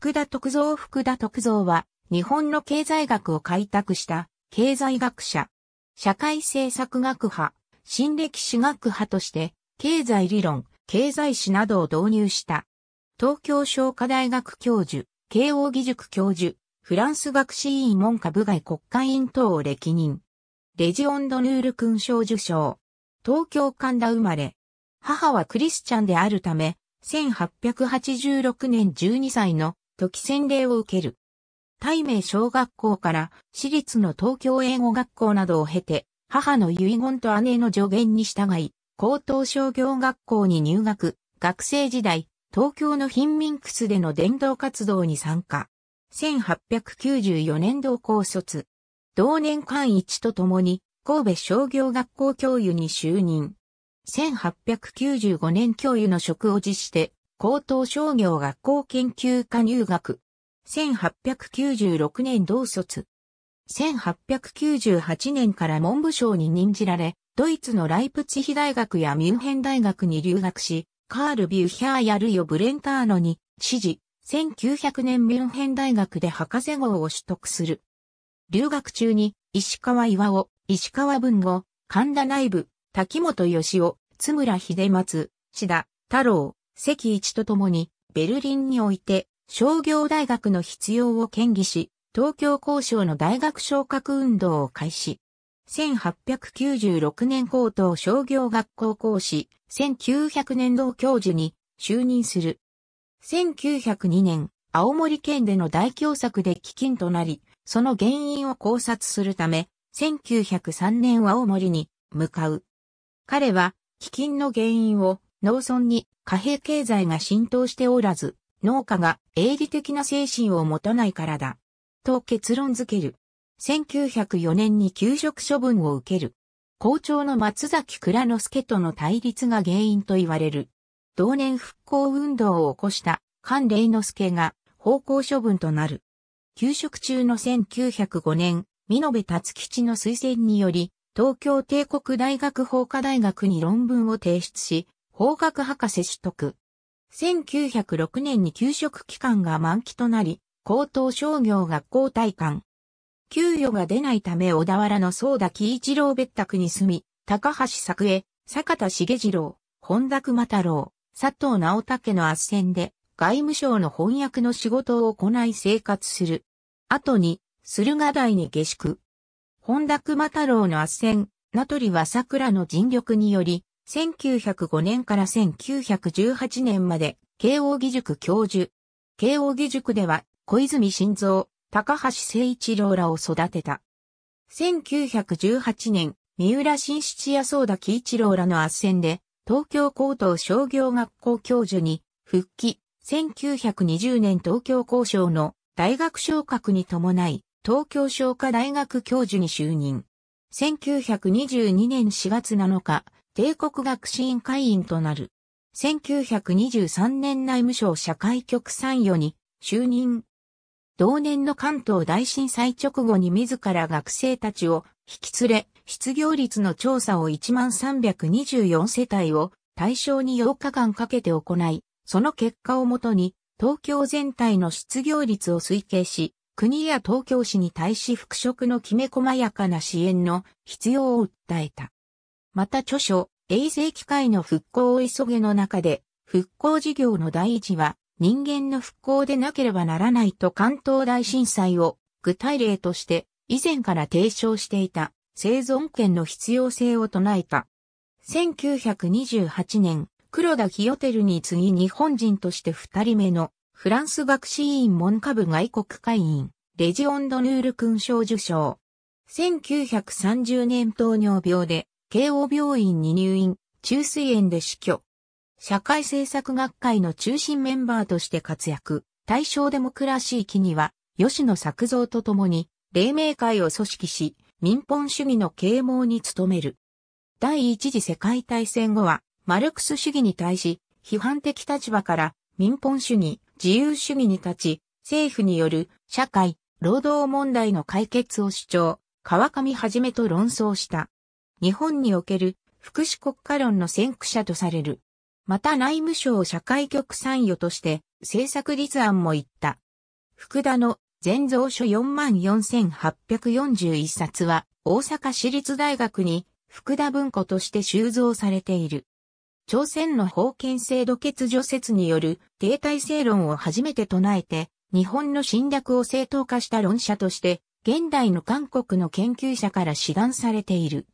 福田徳造福田徳造は、日本の経済学を開拓した、経済学者、社会政策学派、新歴史学派として、経済理論、経済史などを導入した。東京商科大学教授、慶應義塾教授、フランス学士院門下部外国会員等を歴任。レジオン・ド・ヌール勲章受章。東京神田生まれ。母はクリスチャンであるため、1886年12歳の時洗礼を受ける。大名小学校から私立の東京英語学校などを経て、母の遺言と姉の助言に従い、高等商業学校に入学、学生時代、東京の貧民屈での伝道活動に参加。1894年同校卒。同年間一とともに、神戸商業学校教諭に就任。1895年教諭の職を辞して、高等商業学校研究科入学。1896年同卒。1898年から文部省に任じられ、ドイツのライプツヒ大学やミュンヘン大学に留学し、カール・ビューヒャーやルヨ・ブレンターノに指示、1900年ミュンヘン大学で博士号を取得する。留学中に、石川岩尾、石川文吾、神田内部、滝本義夫、津村秀松、志田、太郎、関一と共に、ベルリンにおいて、商業大学の必要を兼議し、東京交渉の大学昇格運動を開始。1896年高等商業学校講師、1900年度教授に就任する。1902年、青森県での大凶作で飢饉となり、その原因を考察するため、1903年青森に向かう。彼は、飢饉の原因を農村に貨幣経済が浸透しておらず、農家が営利的な精神を持たないからだ。と結論づける。1904年に休職処分を受ける。校長の松崎倉之助との対立が原因と言われる。同年復興運動を起こした菅礼之助が方向処分となる。休職中の1905年、美延達吉の推薦により、東京帝国大学法科大学に論文を提出し、法学博士取得。1906年に給食期間が満期となり、高等商業学校体官。給与が出ないため小田原の総田喜一郎別宅に住み、高橋作江、坂田茂次郎、本田熊太郎、佐藤直武の圧戦で、外務省の翻訳の仕事を行い生活する。後に、駿河台に下宿。本田熊太郎の圧戦、名取は桜の尽力により、1905年から1918年まで、慶応義塾教授。慶応義塾では、小泉晋三、高橋誠一郎らを育てた。1918年、三浦新七や宗田喜一郎らの圧戦で、東京高等商業学校教授に、復帰、1920年東京高校の大学昇格に伴い、東京商科大学教授に就任。1922年4月7日、帝国学士院会員となる。1923年内務省社会局参与に就任。同年の関東大震災直後に自ら学生たちを引き連れ、失業率の調査を1324世帯を対象に8日間かけて行い、その結果をもとに東京全体の失業率を推計し、国や東京市に対し復職のきめ細やかな支援の必要を訴えた。また著書、衛生機械の復興を急げの中で、復興事業の第一は、人間の復興でなければならないと関東大震災を具体例として以前から提唱していた生存権の必要性を唱えた。1928年、黒田清テルに次ぎ日本人として二人目のフランス学士院文科部外国会員、レジオンドヌール勲章受賞。1930年糖尿病で慶応病院に入院、中水炎で死去。社会政策学会の中心メンバーとして活躍、大正デモクラシー期には、吉野作造と共に、黎明会を組織し、民本主義の啓蒙に努める。第一次世界大戦後は、マルクス主義に対し、批判的立場から民本主義、自由主義に立ち、政府による社会、労働問題の解決を主張、川上はじめと論争した。日本における福祉国家論の先駆者とされる。また内務省社会局参与として政策立案も言った。福田の全蔵書44,841冊は大阪市立大学に福田文庫として収蔵されている。朝鮮の封建制度欠如説による停滞正論を初めて唱えて日本の侵略を正当化した論者として現代の韓国の研究者から志願されている。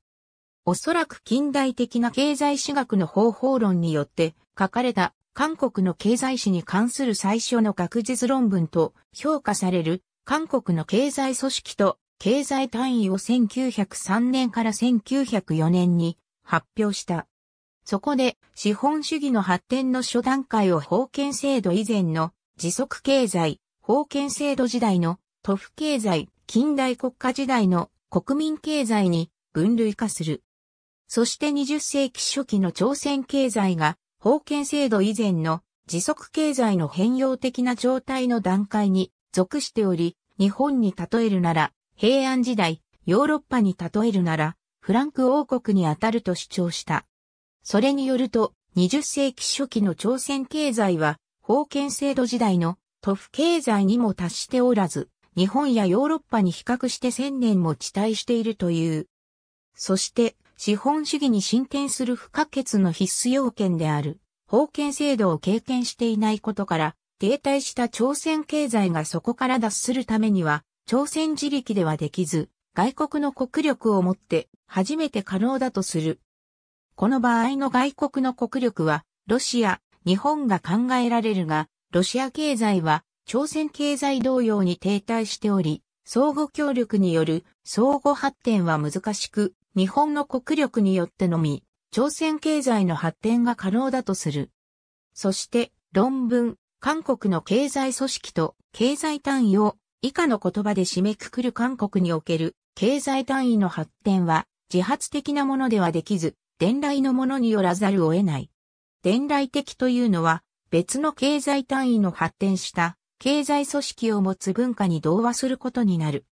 おそらく近代的な経済史学の方法論によって書かれた韓国の経済史に関する最初の学術論文と評価される韓国の経済組織と経済単位を1903年から1904年に発表した。そこで資本主義の発展の初段階を封建制度以前の持続経済、封建制度時代の都府経済、近代国家時代の国民経済に分類化する。そして20世紀初期の朝鮮経済が、封建制度以前の持続経済の変容的な状態の段階に属しており、日本に例えるなら、平安時代、ヨーロッパに例えるなら、フランク王国にあたると主張した。それによると、20世紀初期の朝鮮経済は、封建制度時代の都府経済にも達しておらず、日本やヨーロッパに比較して1000年も遅滞しているという。そして、資本主義に進展する不可欠の必須要件である、封建制度を経験していないことから、停滞した朝鮮経済がそこから脱するためには、朝鮮自力ではできず、外国の国力をもって初めて可能だとする。この場合の外国の国力は、ロシア、日本が考えられるが、ロシア経済は朝鮮経済同様に停滞しており、相互協力による相互発展は難しく、日本の国力によってのみ、朝鮮経済の発展が可能だとする。そして、論文、韓国の経済組織と経済単位を以下の言葉で締めくくる韓国における経済単位の発展は自発的なものではできず、伝来のものによらざるを得ない。伝来的というのは別の経済単位の発展した経済組織を持つ文化に同和することになる。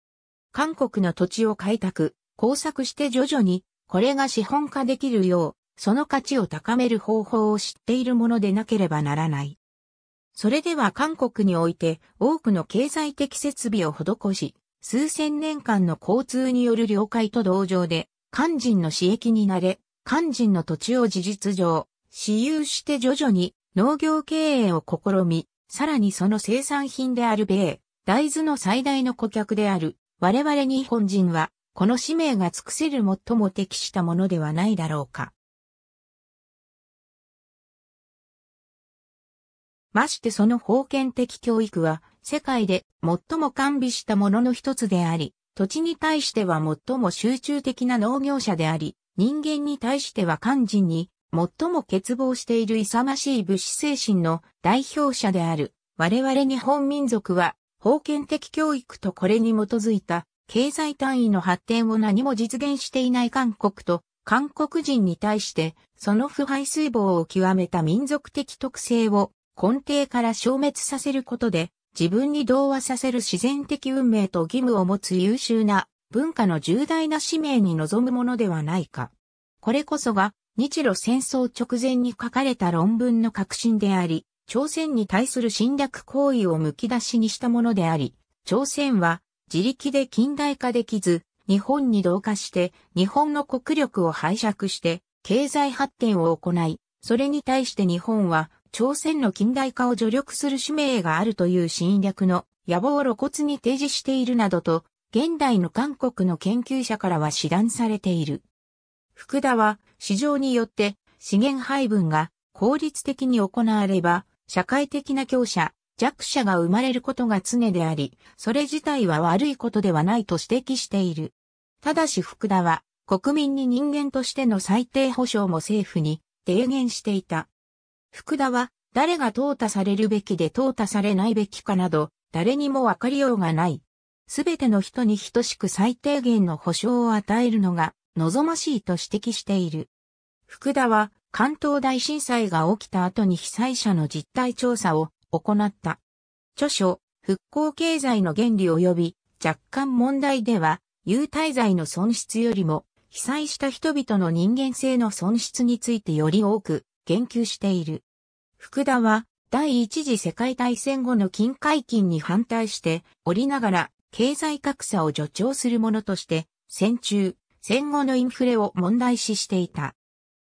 韓国の土地を開拓、工作して徐々に、これが資本化できるよう、その価値を高める方法を知っているものでなければならない。それでは韓国において多くの経済的設備を施し、数千年間の交通による了解と同情で、肝心の私益になれ、肝心の土地を事実上、私有して徐々に農業経営を試み、さらにその生産品である米、大豆の最大の顧客である、我々日本人は、この使命が尽くせる最も適したものではないだろうか。ましてその封建的教育は、世界で最も完備したものの一つであり、土地に対しては最も集中的な農業者であり、人間に対しては肝心に、最も欠乏している勇ましい武士精神の代表者である。我々日本民族は、封建的教育とこれに基づいた経済単位の発展を何も実現していない韓国と、韓国人に対して、その腐敗水防を極めた民族的特性を根底から消滅させることで、自分に同和させる自然的運命と義務を持つ優秀な文化の重大な使命に臨むものではないか。これこそが日露戦争直前に書かれた論文の核心であり、朝鮮に対する侵略行為をむき出しにしたものであり、朝鮮は自力で近代化できず、日本に同化して、日本の国力を拝借して、経済発展を行い、それに対して日本は、朝鮮の近代化を助力する使命があるという侵略の野望を露骨に提示しているなどと、現代の韓国の研究者からは指断されている。福田は、市場によって資源配分が効率的に行われば、社会的な強者、弱者が生まれることが常であり、それ自体は悪いことではないと指摘している。ただし福田は、国民に人間としての最低保障も政府に提言していた。福田は、誰が淘汰されるべきで淘汰されないべきかなど、誰にもわかりようがない。すべての人に等しく最低限の保障を与えるのが望ましいと指摘している。福田は関東大震災が起きた後に被災者の実態調査を行った。著書、復興経済の原理及び若干問題では、優滞罪の損失よりも、被災した人々の人間性の損失についてより多く言及している。福田は、第一次世界大戦後の金解禁に反対しておりながら、経済格差を助長するものとして、戦中、戦後のインフレを問題視していた。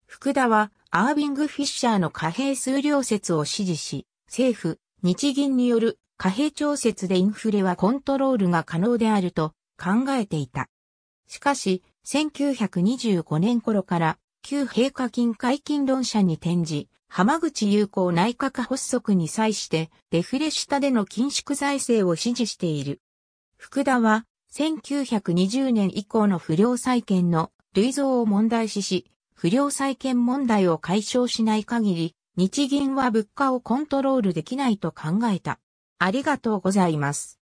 福田は、アービング・フィッシャーの貨幣数量説を支持し、政府、日銀による貨幣調節でインフレはコントロールが可能であると考えていた。しかし、1925年頃から旧閉課金解禁論者に転じ、浜口友好内閣発足に際してデフレ下での緊縮財政を支持している。福田は1920年以降の不良債権の類増を問題視し、不良債権問題を解消しない限り、日銀は物価をコントロールできないと考えた。ありがとうございます。